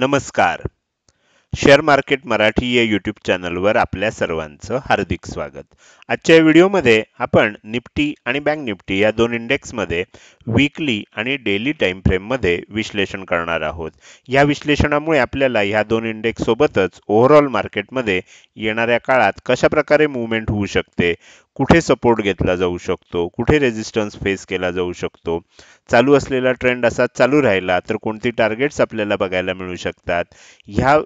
नमस्कार share market Marathi या YouTube चॅनलवर आपल्या सर्वांचं हार्दिक स्वागत आजच्या व्हिडिओमध्ये आपण निफ्टी आणि बँक निफ्टी या दोन इंडेक्समध्ये वीकली आणि डेली टाईम फ्रेममध्ये विश्लेषण करणार आहोत या विश्लेषणामुळे आपल्याला ह्या दोन इंडेक्ससोबतच ओव्हरऑल मार्केटमध्ये येणाऱ्या काळात कशाप्रकारे मुवमेंट होऊ शकते कुठे सपोर्ट घेतला जाऊ शकतो कुठे रेजिस्टन्स फेस केला जाऊ शकतो चालू असलेला ट्रेंड असा चालू राहिला तर कोणती टार्गेट्स आपल्याला बघायला मिळू शकतात ह्या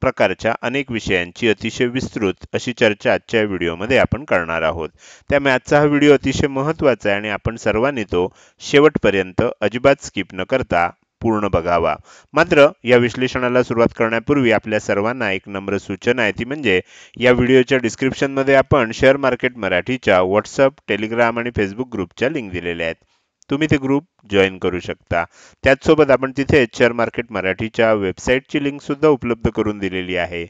प्रकारच्या अनेक विषयांची अतिशय विस्तृत अशी चर्चा आजच्या व्हिडिओमध्ये आपण करणार आहोत त्यामुळे आजचा हा व्हिडिओ अतिशय महत्त्वाचा आहे आणि आपण सर्वांनी तो शेवटपर्यंत अजिबात स्किप न करता पूर्ण बघावा मात्र या विश्लेषणाला सुरुवात करण्यापूर्वी आपल्या सर्वांना एक नम्र सूचना आहे ती म्हणजे या व्हिडिओच्या डिस्क्रिप्शनमध्ये आपण शेअर मार्केट मराठीच्या व्हॉट्सअप टेलिग्राम आणि फेसबुक ग्रुपच्या लिंक दिलेल्या आहेत तुम्ही ते ग्रुप जॉईन करू शकता त्याचसोबत आपण तिथे शेअर मार्केट मराठीच्या वेबसाईटची लिंकसुद्धा उपलब्ध करून दिलेली आहे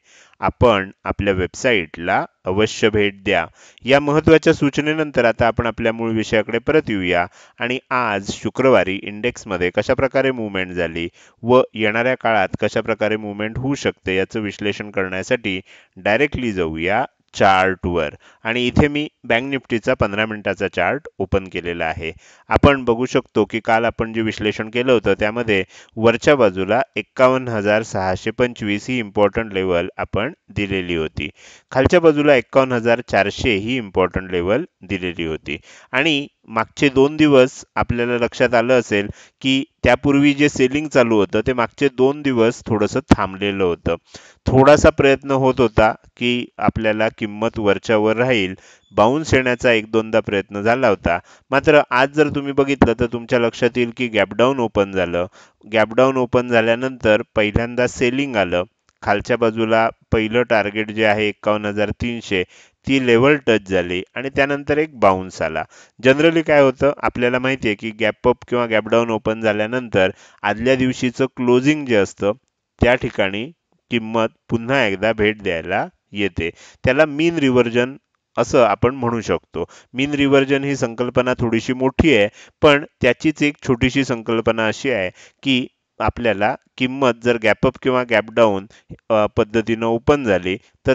आपण आपल्या वेबसाईटला अवश्य भेट द्या या महत्त्वाच्या सूचनेनंतर आता आपण आपल्या मूळ विषयाकडे परत येऊया आणि आज शुक्रवारी इंडेक्समध्ये कशाप्रकारे मुवमेंट झाली व येणाऱ्या काळात कशाप्रकारे मुवमेंट होऊ शकते याचं विश्लेषण करण्यासाठी डायरेक्टली जाऊया चार्टवर आणि इथे मी बँक निफ्टीचा पंधरा मिनिटाचा चार्ट ओपन केलेला आहे आपण बघू शकतो की काल आपण जे विश्लेषण केलं होतं त्यामध्ये वरच्या बाजूला एक्कावन्न हजार सहाशे पंचवीस ही इम्पॉर्टंट लेवल आपण दिलेली होती खालच्या बाजूला एक्कावन्न हजार चारशे ही इम्पॉर्टंट लेवल दिलेली होती आणि मागचे दोन दिवस आपल्याला लक्षात आलं असेल की त्यापूर्वी जे सेलिंग चालू होतं ते मागचे दोन दिवस थोडस थांबलेलं होतं थोडासा प्रयत्न होत होता की आपल्याला किंमत वरच्यावर राहील बाउन्स येण्याचा एक दोनदा प्रयत्न झाला होता मात्र आज जर तुम्ही बघितलं तर तुमच्या लक्षात येईल की गॅपडाऊन ओपन झालं गॅपडाऊन ओपन झाल्यानंतर पहिल्यांदा सेलिंग आलं खालच्या बाजूला पहिलं टार्गेट जे आहे एकावन्न हजार तीनशे ती लेवल टच झाली आणि त्यानंतर एक बाउन्स आला जनरली काय होतं आपल्याला माहिती आहे की गॅपअप किंवा गॅपडाऊन ओपन झाल्यानंतर आदल्या दिवशीचं क्लोजिंग जे असतं त्या ठिकाणी किंमत पुन्हा एकदा भेट द्यायला येते त्याला मीन रिव्हर्जन असं आपण म्हणू शकतो मीन रिव्हर्जन ही संकल्पना थोडीशी मोठी आहे पण त्याचीच एक छोटीशी संकल्पना अशी आहे की आपल्याला किंमत जर गॅपअप किंवा गॅपडाऊन पद्धतीनं ओपन झाली तर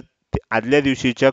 आदल्या दिवशीच्या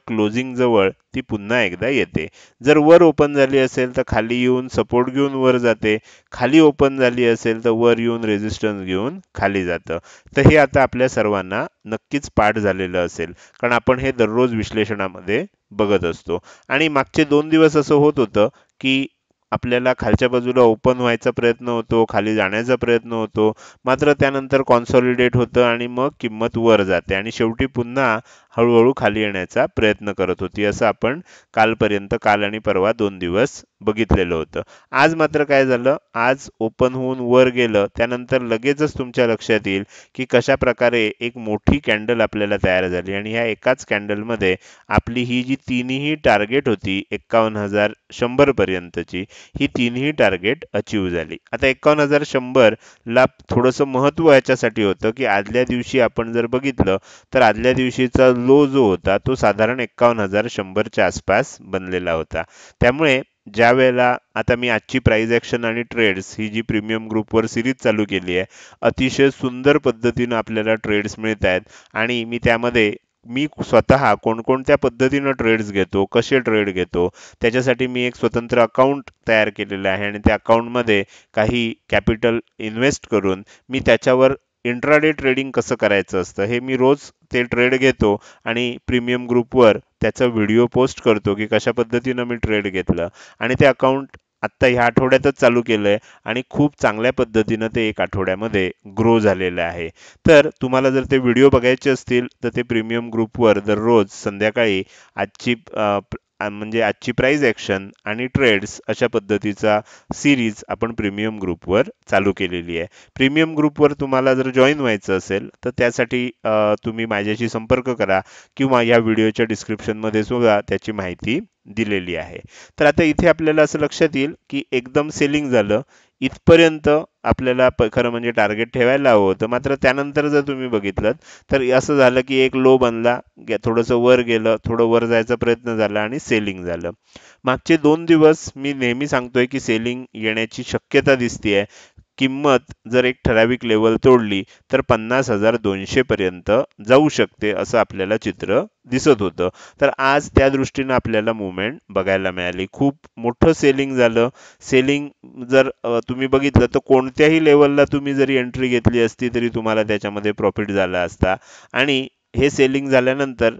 जवळ ती पुन्हा एकदा येते जर वर ओपन झाली असेल तर खाली येऊन सपोर्ट घेऊन वर जाते खाली ओपन झाली असेल तर वर येऊन रेजिस्टन्स घेऊन खाली जातं तर हे आता आपल्या सर्वांना नक्कीच पाठ झालेलं असेल कारण आपण हे दररोज विश्लेषणामध्ये बघत असतो आणि मागचे दोन दिवस असं होत होतं की आपल्याला खालच्या बाजूला ओपन व्हायचा प्रयत्न होतो खाली जाण्याचा प्रयत्न होतो मात्र त्यानंतर कॉन्सॉलिडेट होतं आणि मग किंमत वर जाते आणि शेवटी पुन्हा हळूहळू खाली येण्याचा प्रयत्न करत होती असं आपण कालपर्यंत काल आणि परवा दोन दिवस बघितलेलं होतं आज मात्र काय झालं आज ओपन होऊन वर गेलं त्यानंतर लगेचच तुमच्या लक्षात येईल की कशा प्रकारे एक मोठी कॅन्डल आपल्याला तयार झाली आणि ह्या एकाच कॅन्डलमध्ये आपली ही जी तीनही टार्गेट होती एक्कावन्न हजार शंभरपर्यंतची पर्यंतची ही तीनही टार्गेट अचीव झाली आता एक्कावन्न हजार शंभरला थोडंसं महत्त्व याच्यासाठी होतं की आदल्या दिवशी आपण जर बघितलं तर आदल्या दिवशीचा लो जो होता तो साधारण एक्कावन्न हजार शंभरच्या आसपास बनलेला होता त्यामुळे ज्या वेळेला आता मी आजची प्राईज ॲक्शन आणि ट्रेड्स ही जी प्रीमियम ग्रुपवर सिरीज चालू केली आहे अतिशय सुंदर पद्धतीनं आपल्याला ट्रेड्स मिळत आहेत आणि मी त्यामध्ये मी स्वतः कोणकोणत्या पद्धतीनं ट्रेड्स घेतो कसे ट्रेड घेतो त्याच्यासाठी मी एक स्वतंत्र अकाउंट तयार केलेलं आहे आणि त्या अकाउंटमध्ये काही कॅपिटल इन्व्हेस्ट करून मी त्याच्यावर इंट्राडे ट्रेडिंग कसं करायचं असतं हे मी रोज ते ट्रेड घेतो आणि प्रीमियम ग्रुपवर त्याचा व्हिडिओ पोस्ट करतो की कशा पद्धतीनं मी ट्रेड घेतलं आणि ते अकाउंट आत्ता ह्या आठवड्यातच चालू केलं आहे आणि खूप चांगल्या पद्धतीनं ते एक आठवड्यामध्ये ग्रो झालेलं आहे तर तुम्हाला जर ते व्हिडिओ बघायचे असतील तर ते प्रीमियम ग्रुपवर दररोज संध्याकाळी आजची म्हणजे आजची प्राईज ॲक्शन आणि ट्रेड्स अशा पद्धतीचा सिरीज आपण प्रीमियम ग्रुपवर चालू केलेली आहे प्रीमियम ग्रुपवर तुम्हाला जर जॉईन व्हायचं असेल तर त्यासाठी तुम्ही माझ्याशी संपर्क करा किंवा या व्हिडिओच्या डिस्क्रिप्शनमध्ये सुद्धा त्याची माहिती दिलेली आहे तर आता इथे आपल्याला असं लक्षात येईल की एकदम सेलिंग झालं इथपर्यंत आपल्याला खरं म्हणजे टार्गेट ठेवायला हवं होतं मात्र त्यानंतर जर तुम्ही बघितलं तर असं झालं की एक लो बनला थोडंसं वर गेलं थोडं वर जायचा प्रयत्न झाला आणि सेलिंग झालं मागचे दोन दिवस मी नेहमी सांगतोय की सेलिंग येण्याची शक्यता दिसते आहे किंमत जर एक ठराविक लेवल तोडली तर पन्नास हजार दोनशेपर्यंत जाऊ शकते असं आपल्याला चित्र दिसत होतं तर आज त्या दृष्टीनं आपल्याला मुवमेंट बघायला मिळाली खूप मोठं सेलिंग झालं सेलिंग जर तुम्ही बघितलं तर कोणत्याही लेवलला तुम्ही जरी एंट्री घेतली असती तरी तुम्हाला त्याच्यामध्ये प्रॉफिट झाला असता आणि हे सेलिंग झाल्यानंतर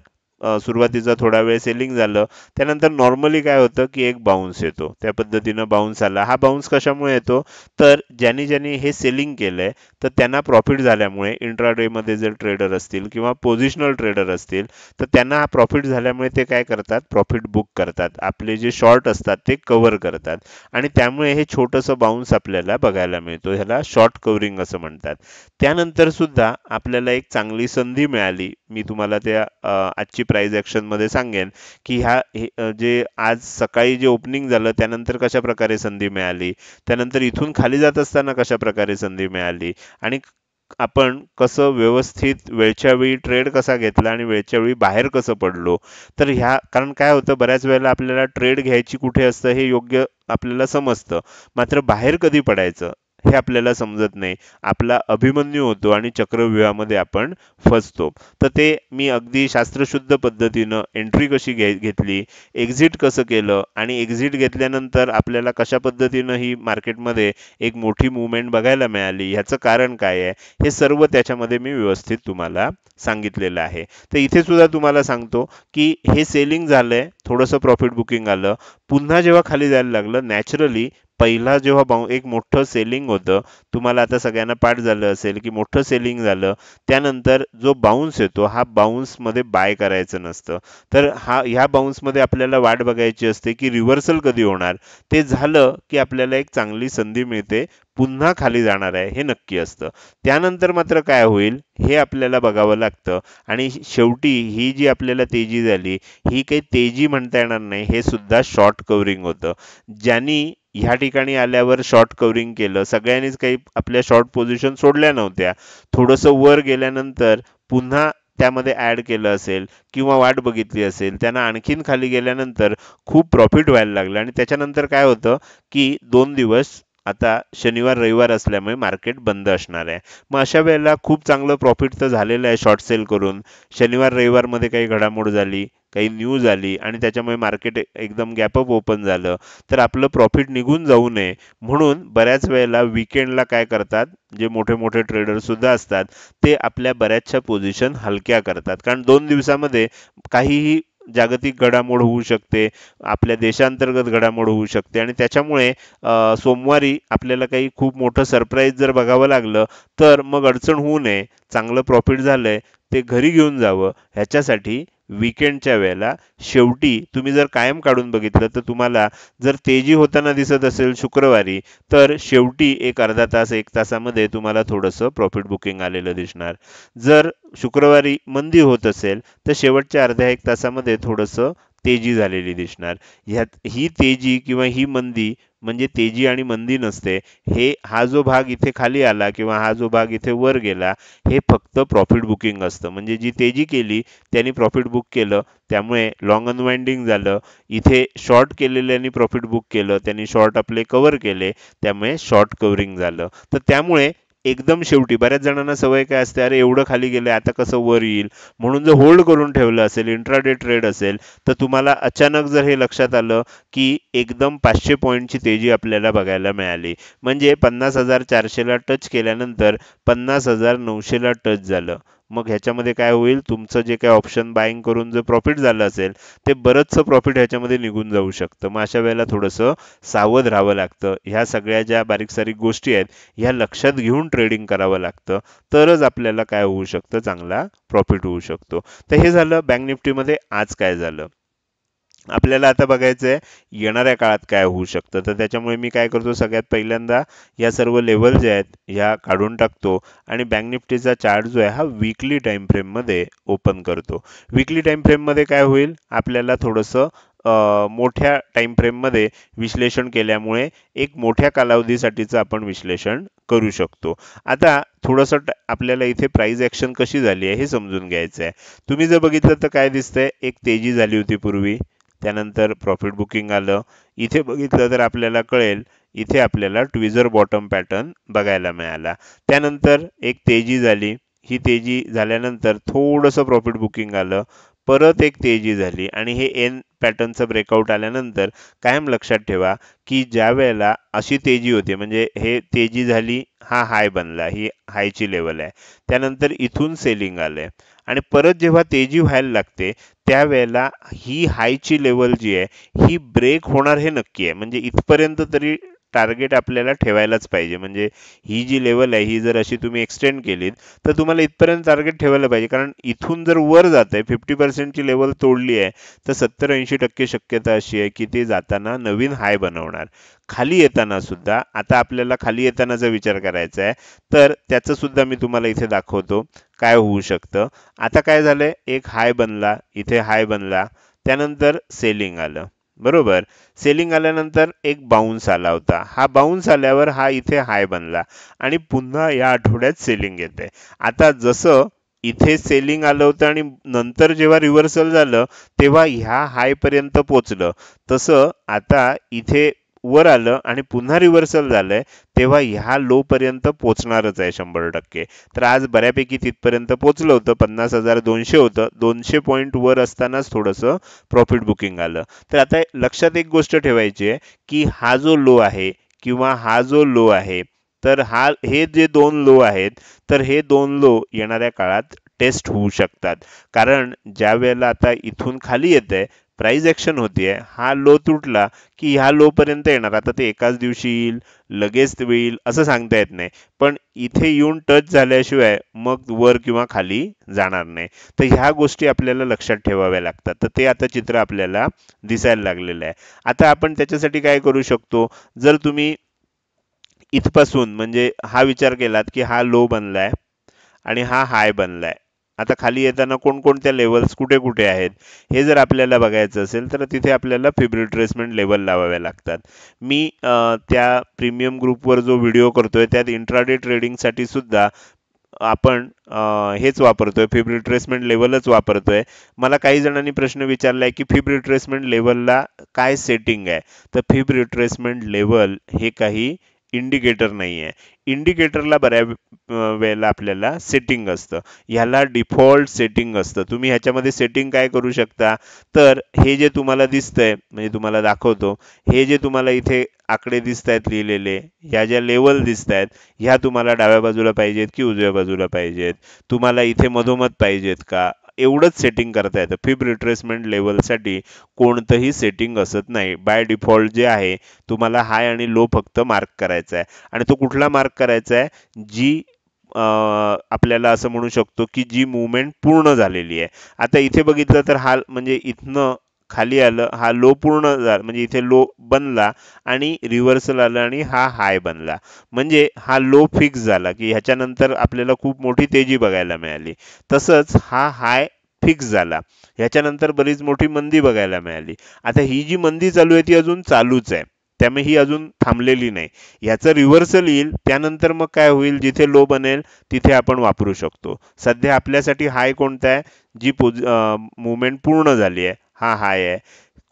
सुरुवातीचा थोडा वेळ सेलिंग झालं त्यानंतर नॉर्मली काय होतं की एक बाउन्स येतो त्या पद्धतीनं बाउन्स आला हा बाउन्स कशामुळे येतो तर ज्यांनी ज्यांनी हे सेलिंग केलंय तर त्यांना प्रॉफिट झाल्यामुळे इंट्राडेमध्ये जर ट्रेडर असतील किंवा पोझिशनल ट्रेडर असतील तर त्यांना हा प्रॉफिट झाल्यामुळे ते काय करतात प्रॉफिट बुक करतात आपले जे शॉर्ट असतात ते कव्हर करतात आणि त्यामुळे हे छोटंसं बाउन्स आपल्याला बघायला मिळतो ह्याला शॉर्ट कव्हरिंग असं म्हणतात त्यानंतर सुद्धा आपल्याला एक चांगली संधी मिळाली मी तुम्हाला त्या आजची प्राईज मध्ये सांगेन की ह्या जे आज सकाळी जे ओपनिंग झालं त्यानंतर कशा प्रकारे संधी मिळाली त्यानंतर इथून खाली जात असताना कशा प्रकारे संधी मिळाली आणि आपण कसं व्यवस्थित वेळच्या वेळी ट्रेड कसा घेतला आणि वेळच्या वेळी बाहेर कसं पडलो तर ह्या कारण काय होतं बऱ्याच वेळेला आपल्याला ट्रेड घ्यायची कुठे असतं हे योग्य आपल्याला समजतं मात्र बाहेर कधी पडायचं हे आपल्याला समजत नाही आपला अभिमन्यू होतो आणि चक्रव्यूहामध्ये आपण फसतो तर ते मी अगदी शास्त्रशुद्ध पद्धतीनं एंट्री कशी घे घेतली एक्झिट कसं केलं आणि एक्झिट घेतल्यानंतर आपल्याला कशा पद्धतीनं ही मार्केटमध्ये एक मोठी मुवमेंट बघायला मिळाली ह्याचं कारण काय आहे हे सर्व त्याच्यामध्ये मी व्यवस्थित तुम्हाला सांगितलेलं आहे तर इथे सुद्धा तुम्हाला सांगतो की हे सेलिंग झालंय थोडंसं प्रॉफिट बुकिंग आलं पुन्हा जेव्हा खाली जायला लागलं नॅचरली पहिला जेव्हा बाऊ एक मोठं सेलिंग होतं तुम्हाला आता सगळ्यांना पाठ झालं असेल की मोठं सेलिंग झालं त्यानंतर जो बाउन्स येतो हा बाउन्समध्ये बाय करायचं नसतं तर हा ह्या बाउन्समध्ये आपल्याला वाट बघायची असते की रिव्हर्सल कधी होणार ते झालं की आपल्याला एक चांगली संधी मिळते पुन्हा खाली जाणार आहे हे नक्की असतं त्यानंतर मात्र काय होईल हे आपल्याला बघावं लागतं आणि शेवटी ही जी आपल्याला तेजी झाली ही काही तेजी म्हणता येणार नाही हे सुद्धा शॉर्ट कवरिंग होतं ज्यांनी ह्या ठिकाणी आल्यावर शॉर्ट कवरिंग केलं सगळ्यांनीच काही आपल्या शॉर्ट पोझिशन सोडल्या नव्हत्या थोडंसं वर गेल्यानंतर पुन्हा त्यामध्ये ॲड केलं असेल किंवा वाट बघितली असेल त्यांना आणखीन खाली गेल्यानंतर खूप प्रॉफिट व्हायला लागलं आणि त्याच्यानंतर काय होतं की दोन दिवस आता शनिवार रविवार असल्यामुळे मार्केट बंद असणार आहे मग अशा वेळेला खूप चांगलं प्रॉफिट तर झालेलं आहे शॉर्ट सेल करून शनिवार रविवारमध्ये काही घडामोड झाली काही न्यूज आली आणि त्याच्यामुळे मार्केट एकदम गॅपअप ओपन झालं तर आपलं प्रॉफिट निघून जाऊ नये म्हणून बऱ्याच वेळेला विकेंडला काय करतात जे मोठे मोठे ट्रेडर सुद्धा असतात ते आपल्या बऱ्याचशा पोझिशन हलक्या करतात कारण दोन दिवसामध्ये काहीही जागतिक घडामोड होऊ शकते आपल्या देशांतर्गत घडामोड होऊ शकते आणि त्याच्यामुळे सोमवारी आपल्याला काही खूप मोठं सरप्राईज जर बघावं लागलं तर मग अडचण होऊ नये चांगलं प्रॉफिट झालंय ते घरी घेऊन जावं ह्याच्यासाठी विकेंडच्या वेळेला शेवटी तुम्ही जर कायम काढून बघितलं तर तुम्हाला जर तेजी होताना दिसत असेल शुक्रवारी तर शेवटी एक अर्धा तास एक तासामध्ये तुम्हाला थोडंसं प्रॉफिट बुकिंग आलेलं दिसणार जर शुक्रवारी मंदी होत असेल तर शेवटच्या अर्ध्या एक तासामध्ये थोडंसं तेजी झालेली दिसणार ह्यात ही तेजी किंवा ही मंदी म्हणजे तेजी आणि मंदी नसते हे हा जो भाग इथे खाली आला किंवा हा जो भाग इथे वर गेला हे फक्त प्रॉफिट बुकिंग असतं म्हणजे जी तेजी केली त्यांनी प्रॉफिट बुक केलं त्यामुळे लॉंग अनवाइंडिंग झालं इथे शॉर्ट केलेल्यांनी प्रॉफिट बुक केलं त्यांनी शॉर्ट आपले कव्हर केले त्यामुळे शॉर्ट कवरिंग झालं तर त्यामुळे एकदम शेवटी बऱ्याच जणांना सवय काय असते अरे एवढं खाली गेलं आता कसं वर येईल म्हणून जर होल्ड करून ठेवलं असेल इंट्राडे ट्रेड असेल तर तुम्हाला अचानक जर हे लक्षात आलं की एकदम पाचशे पॉईंटची तेजी आपल्याला बघायला मिळाली म्हणजे पन्नास हजार चारशेला टच केल्यानंतर पन्नास हजार नऊशेला टच झालं मग ह्याच्यामध्ये काय होईल तुमचं जे काय ऑप्शन बाईंग करून जर प्रॉफिट झालं असेल ते बरंचसं प्रॉफिट ह्याच्यामध्ये निघून जाऊ शकतं मग अशा वेळेला थोडंसं सावध राहावं लागतं ह्या सगळ्या ज्या बारीक सारीक गोष्टी आहेत ह्या लक्षात घेऊन ट्रेडिंग करावं लागतं तरच आपल्याला काय होऊ शकतं चांगला प्रॉफिट होऊ शकतो तर हे झालं बँक निफ्टीमध्ये आज काय झालं आपल्याला आता बघायचं आहे येणाऱ्या काळात काय होऊ शकतं तर त्याच्यामुळे मी काय करतो सगळ्यात पहिल्यांदा या सर्व लेवल जे आहेत ह्या काढून टाकतो आणि बँक निफ्टीचा चार्ट जो आहे हा वीकली टाईम फ्रेममध्ये ओपन करतो वीकली टाईम फ्रेममध्ये काय होईल आपल्याला थोडंसं मोठ्या टाईम फ्रेममध्ये विश्लेषण केल्यामुळे एक मोठ्या कालावधीसाठीचं आपण विश्लेषण करू शकतो आता थोडंसं आपल्याला इथे प्राईज ॲक्शन कशी झाली आहे हे समजून घ्यायचं आहे तुम्ही जर बघितलं तर काय दिसतंय एक तेजी झाली होती पूर्वी त्यानंतर प्रॉफिट बुकिंग आलं इथे बघितलं तर आपल्याला कळेल इथे आपल्याला ट्विझर बॉटम पॅटर्न बघायला मिळाला त्यानंतर एक तेजी झाली ही तेजी झाल्यानंतर थोडंसं प्रॉफिट बुकिंग आलं परत एक तेजी झाली आणि हे एन पॅटर्नचं ब्रेकआउट आल्यानंतर कायम लक्षात ठेवा की ज्या वेळेला अशी तेजी होते म्हणजे हे तेजी झाली हा हाय बनला ही हायची लेवल आहे त्यानंतर इथून सेलिंग आलं आणि परत जेव्हा तेजी व्हायला लागते त्यावेळेला ही हायची लेवल जी आहे ही ब्रेक होणार हे नक्की आहे म्हणजे इथपर्यंत तरी टार्गेट आपल्याला ठेवायलाच पाहिजे म्हणजे ही जी लेवल आहे ही जर अशी तुम्ही एक्सटेंड केलीत तर तुम्हाला इथपर्यंत टार्गेट ठेवायला पाहिजे कारण इथून जर वर जात आहे फिफ्टी पर्सेंटची लेवल तोडली आहे तर सत्तर ऐंशी टक्के शक्यता अशी आहे की ते जाताना नवीन हाय बनवणार खाली येताना सुद्धा आता आपल्याला खाली येताना जर विचार करायचा आहे तर त्याचं सुद्धा मी तुम्हाला इथे दाखवतो काय होऊ शकतं आता काय झालंय एक हाय बनला इथे हाय बनला त्यानंतर सेलिंग आलं बरोबर सेलिंग आल्यानंतर एक बाउन्स आला होता हा बाउन्स आल्यावर हा इथे हाय बनला आणि पुन्हा या आठवड्यात सेलिंग येते आता जसं इथे सेलिंग आलं होतं आणि नंतर जेव्हा रिव्हर्सल झालं तेव्हा ह्या हाय पर्यंत पोचलं तसं आता इथे वर आलं आणि पुन्हा रिव्हर्सल झालंय तेव्हा ह्या लो पर्यंत पोहोचणारच आहे शंभर टक्के तर आज बऱ्यापैकी तिथपर्यंत पोहोचलं होतं पन्नास हजार दोनशे होतं दोनशे पॉईंट वर असतानाच थोडंसं प्रॉफिट बुकिंग आलं तर आता लक्षात एक गोष्ट ठेवायची आहे की हा जो लो आहे किंवा हा जो लो आहे तर हा हे जे दोन लो आहेत तर हे दोन लो येणाऱ्या काळात टेस्ट होऊ शकतात कारण ज्या वेळेला आता इथून खाली येत आहे प्राईज ॲक्शन होती आहे हा लो तुटला की ह्या लोपर्यंत येणार आता ते एकाच दिवशी येईल लगेच येईल असं सांगता येत नाही पण इथे येऊन टच झाल्याशिवाय मग वर किंवा खाली जाणार नाही तर ह्या गोष्टी आपल्याला लक्षात ठेवाव्या लागतात तर ते आता चित्र आपल्याला दिसायला लागलेलं आहे आता आपण त्याच्यासाठी काय करू शकतो जर तुम्ही इथपासून म्हणजे हा विचार केलात की हा लो बनलाय आणि हा हाय बनलाय आता खाली येताना कोणकोणत्या लेवल्स कुठे कुठे आहेत हे जर आपल्याला बघायचं असेल तर तिथे आपल्याला फिब रिट्रेसमेंट लेवल लावाव्या लागतात मी त्या प्रीमियम ग्रुपवर जो व्हिडिओ करतोय त्यात इंट्राडे ट्रेडिंगसाठी सुद्धा आपण हेच वापरतोय फिब रिट्रेसमेंट लेवलच वापरतोय मला काही जणांनी प्रश्न विचारलाय की फिब रिट्रेसमेंट लेवलला काय सेटिंग आहे तर फिब रिट्रेसमेंट लेवल हे काही इंडिकेटर नाही आहे इंडिकेटरला बऱ्या वेळेला आपल्याला सेटिंग असतं ह्याला डिफॉल्ट सेटिंग असतं तुम्ही ह्याच्यामध्ये सेटिंग काय करू शकता तर हे जे तुम्हाला दिसतंय म्हणजे तुम्हाला दाखवतो हे जे तुम्हाला इथे आकडे दिसत आहेत लिहिलेले ह्या ज्या लेवल दिसत आहेत ह्या तुम्हाला डाव्या बाजूला पाहिजेत की उजव्या बाजूला पाहिजेत तुम्हाला इथे मधोमध पाहिजेत का एवढंच सेटिंग करता येतं फिब रिट्रेसमेंट लेवलसाठी कोणतंही सेटिंग असत नाही बाय डिफॉल्ट जे आहे तुम्हाला हाय आणि लो फक्त मार्क करायचा आहे आणि तो कुठला मार्क करायचा आहे जी आपल्याला असं म्हणू शकतो की जी मुवमेंट पूर्ण झालेली आहे आता इथे बघितलं तर हा म्हणजे इथनं खाली आलं हा लो पूर्ण झाला म्हणजे इथे लो बनला आणि रिव्हर्सल आलं आणि हा हाय बनला म्हणजे हा लो फिक्स झाला की ह्याच्यानंतर आपल्याला खूप मोठी तेजी बघायला मिळाली तसंच हा हाय फिक्स झाला ह्याच्यानंतर बरीच मोठी मंदी बघायला मिळाली आता ही जी मंदी चालू आहे ती अजून चालूच आहे त्यामुळे ही अजून थांबलेली नाही याचं रिव्हर्सल येईल त्यानंतर मग काय होईल जिथे लो बनेल तिथे आपण वापरू शकतो सध्या आपल्यासाठी हाय कोणता आहे जी पोज मुवमेंट पूर्ण झाली आहे हा हाय आहे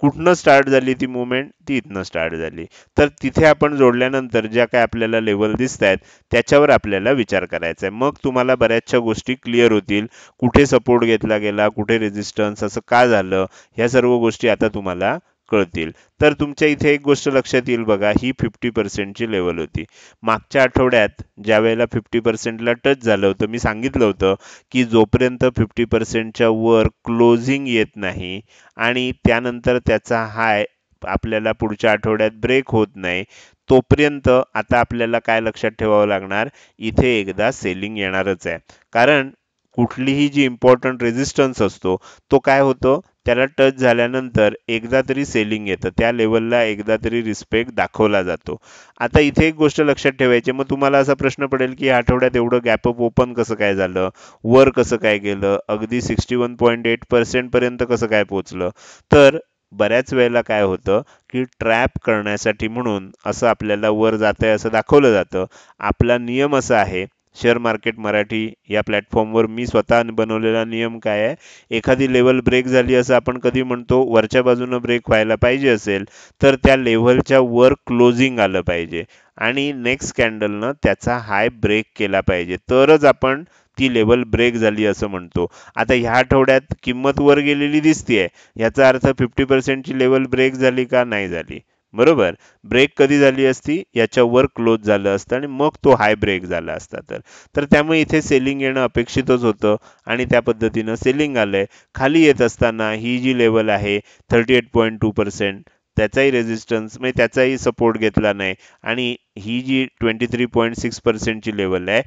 कुठनं स्टार्ट झाली ती मुवमेंट ती इथनं स्टार्ट झाली तर तिथे आपण जोडल्यानंतर ज्या काय आपल्याला लेवल दिसत आहेत त्याच्यावर आपल्याला विचार करायचा आहे मग तुम्हाला बऱ्याचशा गोष्टी क्लिअर होतील कुठे सपोर्ट घेतला गेला कुठे रेजिस्टन्स असं का झालं या सर्व गोष्टी आता तुम्हाला कळतील तर तुमच्या इथे एक गोष्ट लक्षात येईल बघा ही फिफ्टी पर्सेंटची लेवल होती मागच्या आठवड्यात ज्या वेळेला फिफ्टी पर्सेंटला टच झालं होतं मी सांगितलं होतं की जोपर्यंत फिफ्टी पर्सेंटच्या वर क्लोजिंग येत नाही आणि त्यानंतर त्याचा हाय आपल्याला पुढच्या आठवड्यात ब्रेक होत नाही तोपर्यंत आता आपल्याला काय लक्षात ठेवावं लागणार इथे एकदा सेलिंग येणारच आहे कारण कुठलीही जी इम्पॉर्टंट रेझिस्टन्स असतो तो काय होतो त्याला टच झाल्यानंतर एकदा तरी सेलिंग येतं त्या लेवलला एकदा तरी रिस्पेक्ट दाखवला जातो आता इथे एक गोष्ट लक्षात ठेवायची मग तुम्हाला असा प्रश्न पडेल की या आठवड्यात एवढं गॅपअप ओपन कसं काय झालं वर कसं काय गेलं अगदी सिक्स्टी वन पॉईंट एट पर्सेंटपर्यंत कसं काय पोचलं तर बऱ्याच वेळेला काय होतं की ट्रॅप करण्यासाठी म्हणून असं आपल्याला वर जात आहे असं दाखवलं जातं आपला नियम असा आहे शेअर मार्केट मराठी या प्लॅटफॉर्मवर मी स्वतः बनवलेला नियम काय आहे एखादी लेवल ब्रेक झाली असं आपण कधी म्हणतो वरच्या बाजूनं ब्रेक व्हायला पाहिजे असेल तर त्या लेव्हलच्या वर क्लोजिंग आलं पाहिजे आणि नेक्स्ट कॅन्डलनं त्याचा हाय ब्रेक केला पाहिजे तरच आपण ती लेवल ब्रेक झाली असं म्हणतो आता ह्या आठवड्यात किंमत वर गेलेली दिसतेय आहे ह्याचा अर्थ फिफ्टी पर्सेंटची लेवल ब्रेक झाली का नाही झाली बरोबर ब्रेक कधी झाली असती याच्यावर क्लोज झालं असतं आणि मग तो हाय ब्रेक झाला असता तर तर त्यामुळे इथे सेलिंग येणं अपेक्षितच होतं आणि त्या पद्धतीनं सेलिंग आलंय खाली येत असताना ही जी लेवल आहे thirty eight point two percent त्याचाही रेझिस्टन्स म्हणजे त्याचाही सपोर्ट घेतला नाही आणि ही जी ट्वेंटी थ्री पॉईंट सिक्स पर्सेंटची लेवल आहे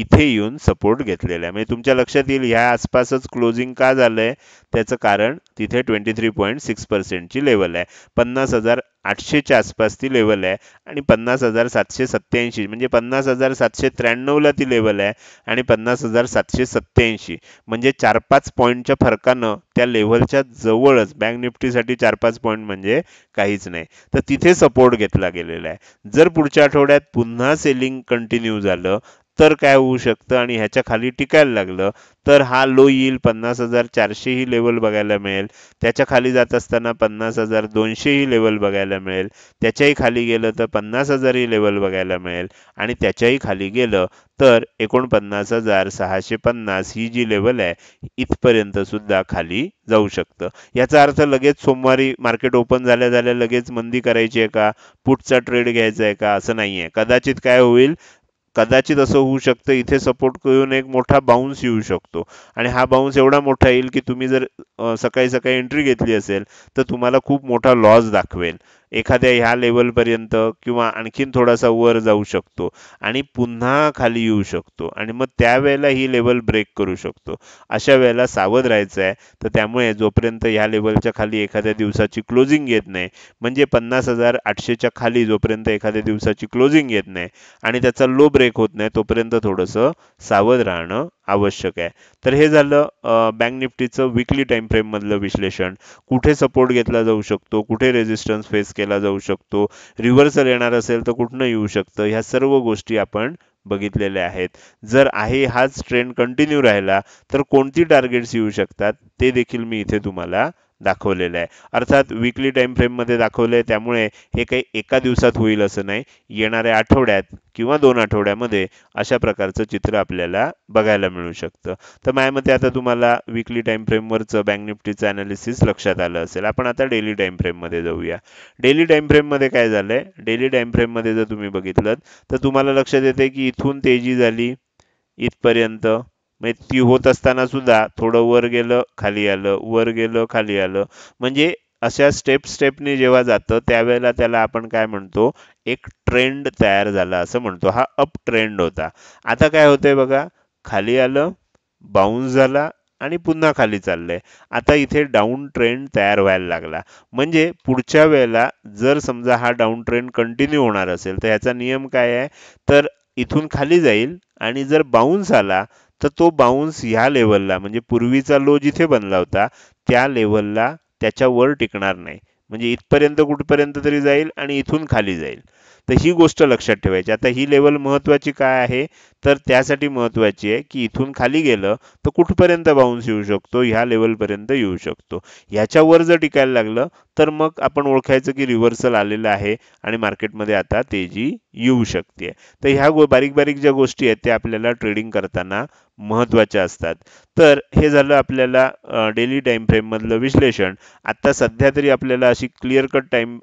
इथे येऊन सपोर्ट घेतलेला आहे म्हणजे तुमच्या लक्षात येईल ह्या आसपासच क्लोजिंग का झालं आहे त्याचं कारण तिथे ट्वेंटी थ्री पॉईंट सिक्स पर्सेंटची लेवल आहे पन्नास हजार आठशेच्या आसपास ती लेवल आहे आणि पन्नास हजार सातशे सत्त्याऐंशी म्हणजे पन्नास हजार सातशे त्र्याण्णवला ती लेवल आहे आणि पन्नास हजार सातशे सत्त्याऐंशी म्हणजे चार पाच पॉईंटच्या फरकानं त्या लेवलच्या जवळच बँक निफ्टीसाठी चार पाच पॉईंट म्हणजे काहीच नाही तर तिथे सपोर्ट घेतला गेलेला आहे जर पुढच्या आठवड्यात पुन्हा सेलिंग कंटिन्यू झालं तर काय होऊ शकतं आणि ह्याच्या खाली टिकायला लागलं तर हा लो येईल पन्नास हजार चारशे ही लेवल बघायला मिळेल त्याच्या खाली जात असताना पन्नास हजार दोनशे ही लेवल बघायला मिळेल त्याच्याही खाली गेलं तर पन्नास हजार ही लेवल बघायला मिळेल आणि त्याच्याही खाली गेलं तर एकोणपन्नास हजार सहाशे पन्नास ही जी लेवल आहे इथपर्यंत सुद्धा खाली जाऊ शकतं याचा अर्थ लगेच सोमवारी मार्केट ओपन झाल्या झाल्या लगेच मंदी करायची आहे का पुटचा ट्रेड घ्यायचा आहे का असं नाही आहे कदाचित काय होईल कदाचित असं होऊ शकतं इथे सपोर्ट करून एक मोठा बाउन्स येऊ शकतो आणि हा बाउन्स एवढा मोठा येईल की तुम्ही जर सकाळी सकाळी एंट्री घेतली असेल तर तुम्हाला खूप मोठा लॉस दाखवेल एखाद्या ह्या लेवलपर्यंत किंवा आणखीन थोडासा वर जाऊ शकतो आणि पुन्हा खाली येऊ शकतो आणि मग त्यावेळेला ही लेवल ब्रेक करू शकतो अशा वेळेला सावध राहायचं आहे तर त्यामुळे जोपर्यंत ह्या लेवलच्या खाली एखाद्या दिवसाची क्लोजिंग येत नाही म्हणजे पन्नास हजार आठशेच्या खाली जोपर्यंत एखाद्या दिवसाची क्लोजिंग येत नाही आणि त्याचा लो ब्रेक होत नाही तोपर्यंत थोडंसं सावध राहणं आवश्यक आहे तर हे झालं बँक निफ्टीचं विकली टाइम फ्रेममधलं विश्लेषण कुठे सपोर्ट घेतला जाऊ शकतो कुठे रेजिस्टन्स फेस केला जाऊ शकतो रिव्हर्सल येणार असेल तर कुठनं येऊ शकतं ह्या सर्व गोष्टी आपण बघितलेल्या आहेत जर आहे हाच ट्रेंड कंटिन्यू राहिला तर कोणती टार्गेट्स येऊ शकतात ते देखील मी इथे तुम्हाला दाखवलेलं आहे अर्थात विकली टाइम फ्रेममध्ये दाखवलं आहे त्यामुळे हे काही एका दिवसात होईल असं नाही येणाऱ्या आठवड्यात किंवा दोन आठवड्यामध्ये अशा प्रकारचं चित्र आपल्याला बघायला मिळू शकतं तर मायामध्ये आता तुम्हाला विकली टाइम फ्रेमवरचं बँक निफ्टीचं ॲनालिसिस लक्षात आलं असेल आपण आता डेली टाइम फ्रेममध्ये जाऊया डेली टाइम फ्रेममध्ये काय झालंय डेली टाइम फ्रेममध्ये जर तुम्ही बघितलं तर तुम्हाला लक्षात येते की इथून तेजी झाली इथपर्यंत म्हणजे ती होत असताना सुद्धा थोडं वर गेलं खाली आलं वर गेलं खाली आलं म्हणजे अशा स्टेप स्टेपने जेव्हा जातं त्यावेळेला त्याला आपण काय म्हणतो एक ट्रेंड तयार झाला असं म्हणतो हा अप ट्रेंड होता आता काय होतंय बघा खाली आलं बाउन्स झाला आणि पुन्हा खाली चाललंय आता इथे डाऊन ट्रेंड तयार व्हायला लागला म्हणजे पुढच्या वेळेला जर समजा हा डाऊन ट्रेंड कंटिन्यू होणार असेल तर ह्याचा नियम काय आहे तर इथून खाली जाईल आणि जर बाउन्स आला तर तो बाउन्स ह्या लेवलला म्हणजे पूर्वीचा लो जिथे बनला होता त्या लेवलला त्याच्यावर टिकणार नाही म्हणजे इथपर्यंत कुठपर्यंत तरी जाईल आणि इथून खाली जाईल तर ही गोष्ट लक्षात ठेवायची आता ही लेवल महत्त्वाची काय आहे तर त्यासाठी महत्त्वाची आहे की इथून खाली गेलं तर कुठपर्यंत बाउन्स येऊ शकतो ह्या लेवलपर्यंत येऊ शकतो ह्याच्यावर जर टिकायला लागलं तर मग आपण ओळखायचं की रिव्हर्सल आलेलं आहे आणि मार्केटमध्ये आता तेजी येऊ शकते तर ह्या गो बारीक बारीक ज्या गोष्टी आहेत त्या आपल्याला ट्रेडिंग करताना महत्त्वाच्या असतात तर हे झालं आपल्याला डेली टाईम फ्रेममधलं विश्लेषण आता सध्या तरी आपल्याला अशी क्लिअर कट टाइम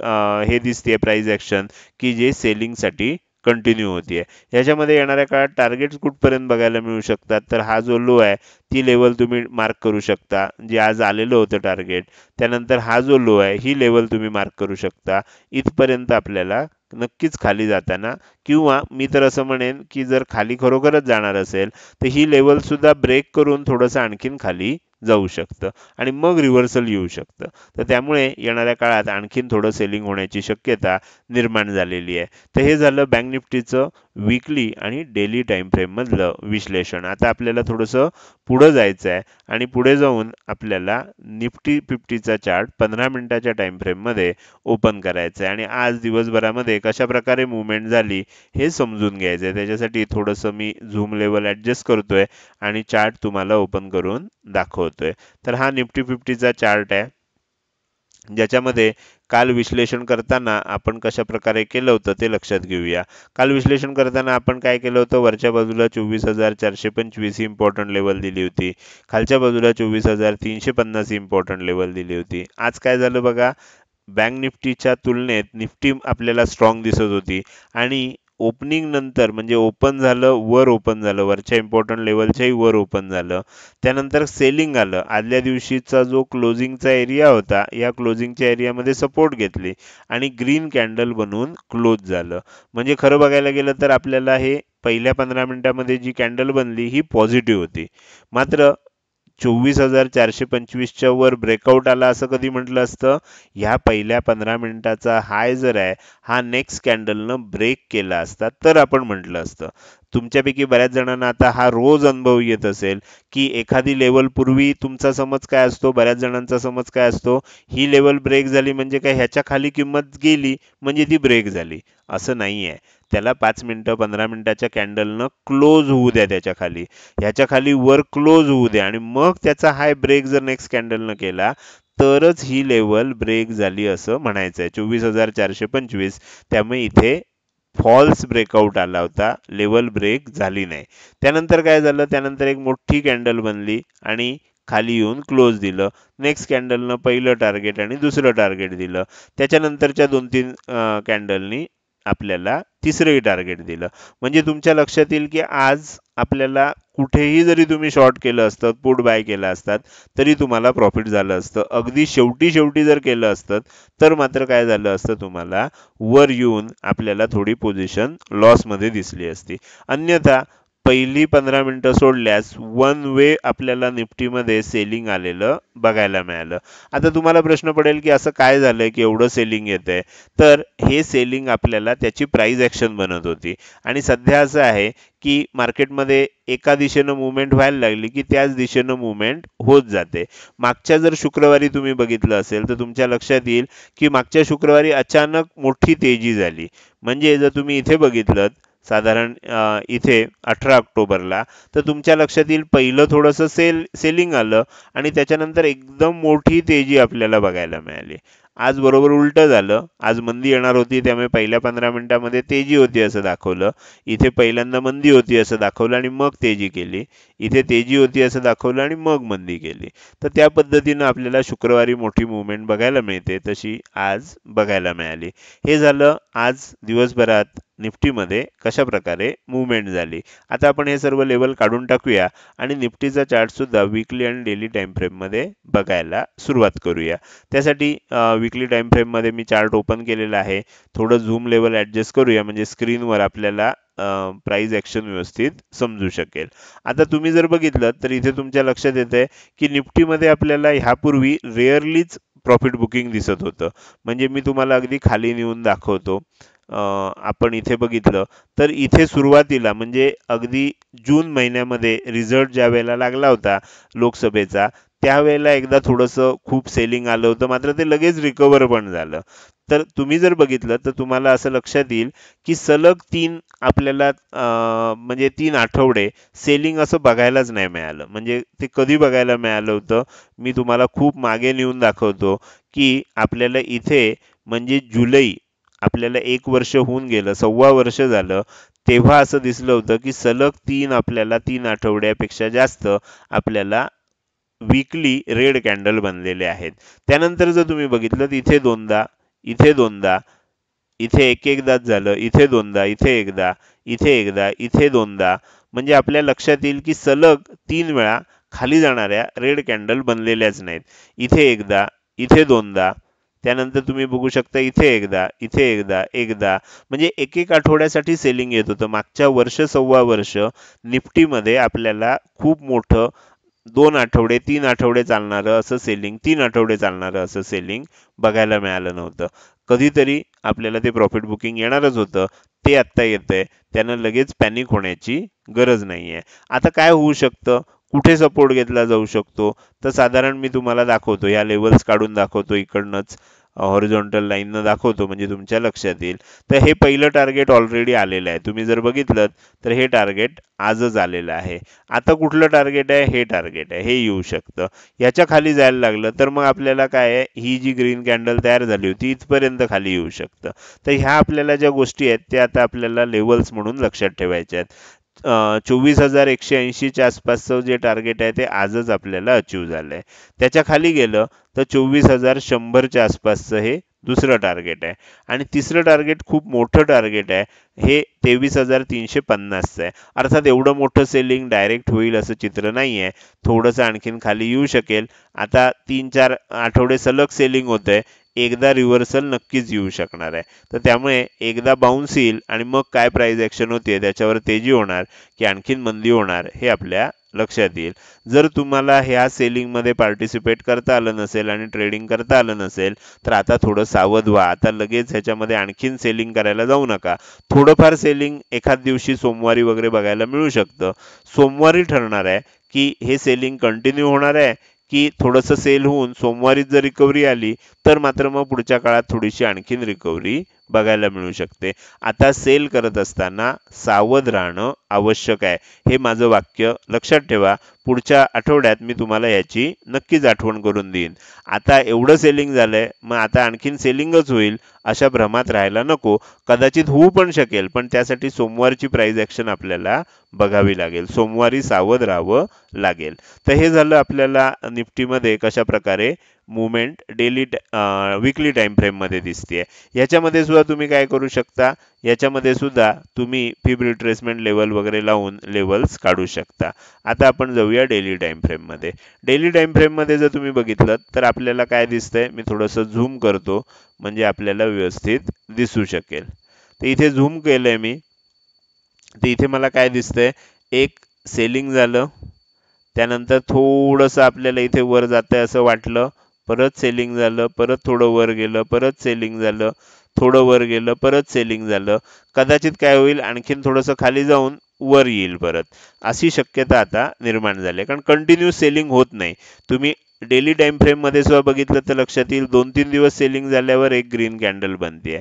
हे दिसते प्राईज ॲक्शन की जे सेलिंग साठी कंटिन्यू होते ह्याच्यामध्ये येणाऱ्या काळात टार्गेट्स कुठपर्यंत बघायला मिळू शकतात तर हा जो लो आहे ती लेवल तुम्ही मार्क करू शकता जे आज आलेलं होतं टार्गेट त्यानंतर हा जो लो आहे ही लेवल तुम्ही मार्क करू शकता इथपर्यंत आपल्याला नक्कीच खाली जाताना किंवा मी तर असं म्हणेन की जर खाली खरोखरच जाणार असेल तर ही लेवलसुद्धा ब्रेक करून थोडंसं आणखीन खाली जाऊ शकतं आणि मग रिव्हर्सल येऊ शकतं तर त्यामुळे येणाऱ्या काळात आणखीन थोडं सेलिंग होण्याची शक्यता निर्माण झालेली आहे तर हे झालं बँक निफ्टीचं वीकली आणि डेली टाईम फ्रेममधलं विश्लेषण आता आपल्याला थोडंसं पुढं जायचं आहे आणि पुढे जाऊन आपल्याला निफ्टी फिफ्टीचा चार्ट पंधरा मिनिटाच्या टाईम फ्रेममध्ये ओपन करायचा आहे आणि आज दिवसभरामध्ये कशाप्रकारे मुवमेंट झाली हे समजून घ्यायचं आहे त्याच्यासाठी थोडंसं मी झूम लेवल ॲडजस्ट करतोय आणि चार्ट तुम्हाला ओपन करून दाखवतो होतोय तर हा निफ्टी फिफ्टीचा चार्ट आहे ज्याच्यामध्ये काल विश्लेषण करताना आपण कशा प्रकारे केलं होतं ते लक्षात घेऊया काल विश्लेषण करताना आपण काय केलं होतं वरच्या बाजूला चोवीस हजार चारशे पंचवीस ही इम्पॉर्टंट लेवल दिली होती खालच्या बाजूला चोवीस हजार तीनशे पन्नास ही इम्पॉर्टंट लेवल दिली होती आज काय झालं बघा बँक निफ्टीच्या तुलनेत निफ्टी आपल्याला स्ट्रॉंग दिसत होती आणि ओपनिंग नंतर म्हणजे ओपन झालं वर ओपन झालं वरच्या इम्पॉर्टंट लेवलच्याही वर ओपन झालं त्यानंतर सेलिंग आलं आदल्या दिवशीचा जो क्लोजिंगचा एरिया होता या क्लोजिंगच्या एरियामध्ये सपोर्ट घेतली आणि ग्रीन कॅन्डल बनवून क्लोज झालं म्हणजे खरं बघायला गेलं तर आपल्याला हे पहिल्या पंधरा मिनिटामध्ये जी कॅन्डल बनली ही पॉझिटिव्ह होती मात्र चोवीस हजार चारशे पंचवीसच्या वर ब्रेकआउट आला असं कधी म्हटलं असतं ह्या पहिल्या पंधरा मिनिटाचा हाय जर आहे हा नेक्स्ट कॅन्डलनं ब्रेक केला असता तर आपण म्हटलं असतं तुमच्यापैकी बऱ्याच जणांना आता हा रोज अनुभव येत असेल की एखादी लेवल पूर्वी तुमचा समज काय असतो बऱ्याच जणांचा समज काय असतो ही लेवल ब्रेक झाली म्हणजे काय ह्याच्या खाली किंमत गेली म्हणजे ती ब्रेक झाली असं नाही आहे त्याला पाच मिनटं पंधरा मिनटाच्या कॅन्डलनं क्लोज होऊ द्या त्याच्या खाली ह्याच्या खाली वर क्लोज होऊ द्या आणि मग त्याचा हाय ब्रेक जर नेक्स्ट कॅन्डलनं केला तरच ही लेवल ब्रेक झाली असं म्हणायचं आहे चोवीस हजार चारशे पंचवीस त्यामुळे इथे फॉल्स ब्रेकआउट आला होता लेवल ब्रेक झाली नाही त्यानंतर काय झालं त्यानंतर एक मोठी कॅन्डल बनली आणि खाली येऊन क्लोज दिलं नेक्स्ट कॅन्डलनं पहिलं टार्गेट आणि दुसरं टार्गेट दिलं त्याच्यानंतरच्या दोन तीन कॅन्डलनी आपल्याला तिसरंही टार्गेट दिलं म्हणजे तुमच्या लक्षात येईल की आज आपल्याला कुठेही जरी तुम्ही शॉर्ट केलं असतं पुट बाय केलं असतात तरी तुम्हाला प्रॉफिट झालं असतं अगदी शेवटी शेवटी जर केलं असतं तर मात्र काय झालं असतं तुम्हाला वर येऊन आपल्याला थोडी पोझिशन लॉसमध्ये दिसली असती अन्यथा पहिली पंधरा मिनटं सोडल्यास वन वे आपल्याला निफ्टीमध्ये सेलिंग आलेलं बघायला मिळालं आता तुम्हाला प्रश्न पडेल की असं काय झालंय की एवढं सेलिंग येत आहे तर हे सेलिंग आपल्याला त्याची प्राइस ॲक्शन बनत होती आणि सध्या असं आहे की मार्केटमध्ये एका दिशेनं मुवमेंट व्हायला लागली की त्याच दिशेनं मुवमेंट होत जाते मागच्या जर शुक्रवारी तुम्ही बघितलं असेल तर तुमच्या लक्षात येईल की मागच्या शुक्रवारी अचानक मोठी तेजी झाली म्हणजे जर तुम्ही इथे बघितलं साधारण इथे अठरा ऑक्टोबरला तर तुमच्या लक्षात येईल पहिलं थोडंसं सेल सेलिंग आलं आणि त्याच्यानंतर एकदम मोठी तेजी आपल्याला बघायला मिळाली आज बरोबर उलटं झालं आज मंदी येणार होती त्यामुळे पहिल्या पंधरा मिनिटामध्ये तेजी होती असं दाखवलं इथे पहिल्यांदा मंदी होती असं दाखवलं आणि मग तेजी केली इथे तेजी होती असं दाखवलं आणि मग मंदी केली तर त्या पद्धतीनं आपल्याला शुक्रवारी मोठी मुवमेंट बघायला मिळते तशी आज बघायला मिळाली हे झालं आज दिवसभरात निफ्टीमध्ये कशा प्रकारे मुवमेंट झाली आता आपण हे सर्व लेवल काढून टाकूया आणि निफ्टीचा चार्टसुद्धा विकली आणि डेली टाईम फ्रेममध्ये बघायला सुरुवात करूया त्यासाठी वीकली टाइम फ्रेममध्ये मी चार्ट ओपन केलेला आहे थोडं झूम लेवल ॲडजस्ट करूया म्हणजे स्क्रीनवर आपल्याला प्राईज ॲक्शन व्यवस्थित समजू शकेल आता तुम्ही जर बघितलं तर इथे तुमच्या लक्षात येतं आहे निफ्टी निफ्टीमध्ये आपल्याला ह्यापूर्वी रेअरलीच प्रॉफिट बुकिंग दिसत होतं म्हणजे मी तुम्हाला अगदी खाली नेऊन दाखवतो आपण इथे बघितलं तर इथे सुरुवातीला म्हणजे अगदी जून महिन्यामध्ये रिझल्ट ज्या वेळेला लागला होता लोकसभेचा त्यावेळेला एकदा थोडंसं खूप सेलिंग आलं होतं मात्र ते लगेच रिकवर पण झालं तर तुम्ही जर बघितलं तर तुम्हाला असं लक्षात येईल की सलग तीन आपल्याला म्हणजे तीन आठवडे सेलिंग असं बघायलाच नाही मिळालं म्हणजे ते कधी बघायला मिळालं होतं मी तुम्हाला खूप मागे नेऊन दाखवतो की आपल्याला इथे म्हणजे जुलै आपल्याला एक वर्ष होऊन गेलं सव्वा वर्ष झालं तेव्हा असं दिसलं होतं की सलग तीन आपल्याला तीन आठवड्यापेक्षा जास्त आपल्याला वीकली रेड कॅन्डल बनलेले आहेत त्यानंतर जर तुम्ही बघितलं तर इथे दोनदा इथे दोनदा इथे एक एकदा झालं इथे दोनदा इथे एकदा इथे एकदा इथे दोनदा म्हणजे आपल्या लक्षात येईल की सलग तीन वेळा खाली जाणाऱ्या रेड कॅन्डल बनलेल्याच नाहीत इथे एकदा इथे दोनदा त्यानंतर तुम्ही बघू शकता इथे एकदा इथे एकदा एकदा म्हणजे एक एक आठवड्यासाठी सेलिंग येत होतं मागच्या वर्ष सव्वा वर्ष निफ्टीमध्ये आपल्याला खूप मोठं दोन आठवडे तीन आठवडे चालणारं असं सेलिंग तीन आठवडे चालणारं असं सेलिंग बघायला मिळालं नव्हतं कधीतरी आपल्याला ते प्रॉफिट बुकिंग येणारच होतं ते आत्ता येतंय आहे त्यानं लगेच पॅनिक होण्याची गरज नाही आहे आता काय होऊ शकतं कुठे सपोर्ट घेतला जाऊ शकतो तर साधारण मी तुम्हाला दाखवतो या लेवल्स काढून दाखवतो इकडनंच हॉरिझॉन्टल लाईननं दाखवतो म्हणजे तुमच्या लक्षात येईल तर हे पहिलं टार्गेट ऑलरेडी आलेलं आहे तुम्ही जर बघितलं तर हे टार्गेट आजच आलेलं आहे आता कुठलं टार्गेट आहे हे टार्गेट आहे हे येऊ शकतं ह्याच्या खाली जायला लागलं तर मग आपल्याला काय आहे ही जी ग्रीन कॅन्डल तयार झाली होती इथपर्यंत खाली येऊ शकतं तर ह्या आपल्याला ज्या गोष्टी आहेत त्या आता आपल्याला लेवल्स म्हणून लक्षात ठेवायच्या आहेत चोवीस हजार एकशे ऐंशीच्या आसपासचं जे टार्गेट आहे ते आजच आपल्याला अचीव्ह झालंय त्याच्या खाली गेलं तर चोवीस हजार शंभरच्या आसपासचं हे दुसरं टार्गेट आहे आणि तिसरं टार्गेट खूप मोठं टार्गेट आहे हे तेवीस हजार तीनशे पन्नासचं आहे अर्थात एवढं मोठं सेलिंग डायरेक्ट होईल असं चित्र नाही आहे थोडंसं आणखीन खाली येऊ शकेल आता तीन चार आठवडे सलग सेलिंग होतंय एकदा रिव्हर्सल नक्कीच येऊ शकणार आहे तर त्यामुळे एकदा बाउन्स येईल आणि मग काय प्राईज ॲक्शन होते त्याच्यावर तेजी होणार की आणखीन मंदी होणार हे आपल्या लक्षात येईल जर तुम्हाला ह्या सेलिंगमध्ये पार्टिसिपेट करता आलं नसेल आणि ट्रेडिंग करता आलं नसेल तर आता थोडं सावध व्हा आता लगेच ह्याच्यामध्ये आणखीन सेलिंग करायला जाऊ नका थोडंफार सेलिंग एखाद दिवशी सोमवारी वगैरे बघायला मिळू शकतं सोमवारी ठरणार आहे की हे सेलिंग कंटिन्यू होणार आहे की थोडंसं सेल होऊन सोमवारीच जर रिकव्हरी आली तर मात्र मग पुढच्या काळात थोडीशी आणखीन रिकव्हरी बघायला मिळू शकते आता सेल करत असताना सावध राहणं आवश्यक आहे हे माझं वाक्य लक्षात ठेवा पुढच्या आठवड्यात मी तुम्हाला याची नक्कीच आठवण करून देईन आता एवढं सेलिंग झालंय मग आता आणखीन सेलिंगच होईल अशा भ्रमात राहायला नको कदाचित होऊ पण शकेल पण त्यासाठी सोमवारची प्राईज ऍक्शन आपल्याला बघावी लागेल सोमवारी सावध राहावं लागेल तर हे झालं आपल्याला निफ्टीमध्ये कशा प्रकारे मुवमेंट डेली विकली टाईम फ्रेममध्ये दिसते याच्यामध्ये सुद्धा तुम्ही काय करू शकता याच्यामध्ये सुद्धा तुम्ही फिब रिट्रेसमेंट लेवल वगैरे लावून लेवल्स काढू शकता आता आपण जाऊया डेली टाईम फ्रेममध्ये डेली टाईम फ्रेममध्ये जर तुम्ही बघितलं तर आपल्याला काय दिसतंय मी थोडंसं झूम करतो म्हणजे आपल्याला व्यवस्थित दिसू शकेल तर इथे झूम केलं मी तर इथे मला काय दिसतंय एक सेलिंग झालं त्यानंतर थोडंसं आपल्याला इथे वर जातं असं वाटलं परत सेलिंग झालं परत थोडं वर गेलं परत सेलिंग झालं थोडं वर गेलं परत सेलिंग झालं कदाचित काय होईल आणखीन थोडंसं खाली जाऊन वर येईल परत अशी शक्यता आता निर्माण झाली कारण कंटिन्यू सेलिंग होत नाही तुम्ही डेली टाइम फ्रेममध्ये सुद्धा बघितलं तर लक्षात येईल दोन तीन दिवस सेलिंग झाल्यावर एक ग्रीन कॅन्डल बनते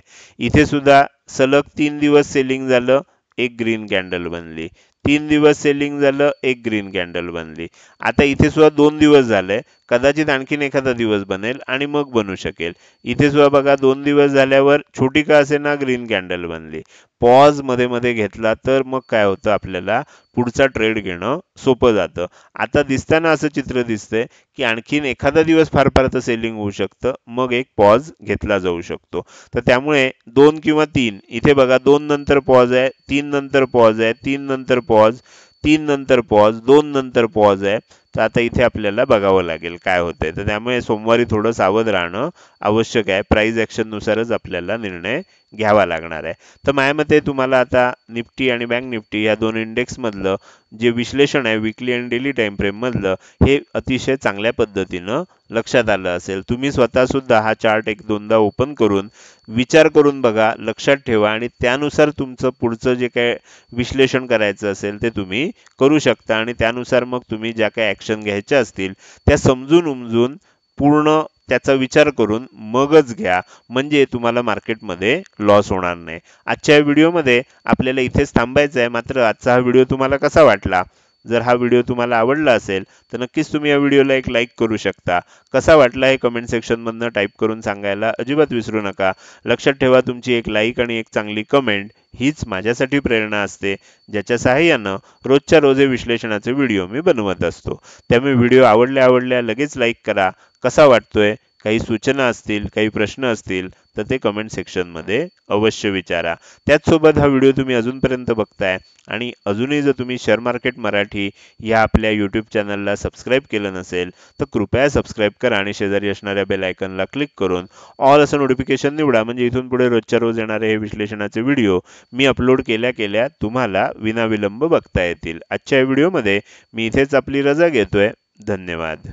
इथे सुद्धा सलग तीन दिवस सेलिंग झालं एक ग्रीन कॅन्डल बनली तीन दिवस सेलिंग झालं एक ग्रीन कॅन्डल बनली आता इथे सुद्धा दोन दिवस झालंय कदाचित आणखीन एखादा दिवस बनेल आणि मग बनू शकेल इथे सुद्धा बघा दोन दिवस झाल्यावर छोटी का असे ना ग्रीन कॅन्डल बनली पॉज मध्ये मध्ये घेतला तर मग काय होतं आपल्याला पुढचा ट्रेड घेणं सोपं जातं आता दिसताना असं चित्र दिसतंय की आणखीन एखादा दिवस फार फार तर सेलिंग होऊ शकतं मग एक पॉज घेतला जाऊ शकतो तर त्यामुळे दोन किंवा तीन इथे बघा दोन नंतर पॉज आहे तीन नंतर पॉज आहे तीन नंतर पॉज तीन नंतर पॉज दोन नंतर पॉज आहे तर आता इथे आपल्याला बघावं लागेल काय होतंय तर त्यामुळे सोमवारी थोडं सावध राहणं आवश्यक आहे प्राईज नुसारच आपल्याला निर्णय घ्यावा लागणार आहे तर माझ्या मते तुम्हाला आता निफ्टी आणि बँक निफ्टी या दोन इंडेक्समधलं जे विश्लेषण आहे विकली आणि डेली टाईम फ्रेममधलं हे अतिशय चांगल्या पद्धतीनं लक्षात आलं असेल तुम्ही स्वतःसुद्धा हा चार्ट एक दोनदा ओपन करून विचार करून बघा लक्षात ठेवा आणि त्यानुसार तुमचं पुढचं जे काय विश्लेषण करायचं असेल ते तुम्ही करू शकता आणि त्यानुसार मग तुम्ही ज्या काही ॲक्शन घ्यायच्या असतील त्या समजून उमजून पूर्ण त्याचा विचार करून मगच घ्या म्हणजे तुम्हाला मार्केटमध्ये लॉस होणार नाही आजच्या व्हिडिओमध्ये आपल्याला इथेच थांबायचं आहे मात्र आजचा हा व्हिडिओ तुम्हाला कसा वाटला जर हा व्हिडिओ तुम्हाला आवडला असेल तर नक्कीच तुम्ही या व्हिडिओला एक लाईक करू शकता कसा वाटला हे कमेंट सेक्शनमधनं टाईप करून सांगायला अजिबात विसरू नका लक्षात ठेवा तुमची एक लाईक आणि एक चांगली कमेंट हीच माझ्यासाठी प्रेरणा असते ज्याच्या सहाय्यानं रोजच्या रोजे विश्लेषणाचे व्हिडिओ मी बनवत असतो त्यामुळे व्हिडिओ आवडल्या आवडल्या लगेच लाईक करा कसा वाटतोय काही सूचना असतील काही प्रश्न असतील तर ते कमेंट सेक्शनमध्ये अवश्य विचारा त्याचसोबत हा व्हिडिओ तुम्ही अजूनपर्यंत बघताय आणि अजूनही जर तुम्ही शेअर मार्केट मराठी या आपल्या यूट्यूब चॅनलला सबस्क्राईब केलं नसेल तर कृपया सबस्क्राईब करा आणि शेजारी असणाऱ्या बेल आयकनला क्लिक करून ऑल असं नोटिफिकेशन निवडा म्हणजे इथून पुढे रोजच्या रोज येणारे हे विश्लेषणाचे व्हिडिओ मी अपलोड केल्या केल्या तुम्हाला विनाविलंब बघता येतील आजच्या व्हिडिओमध्ये मी इथेच आपली रजा घेतोय धन्यवाद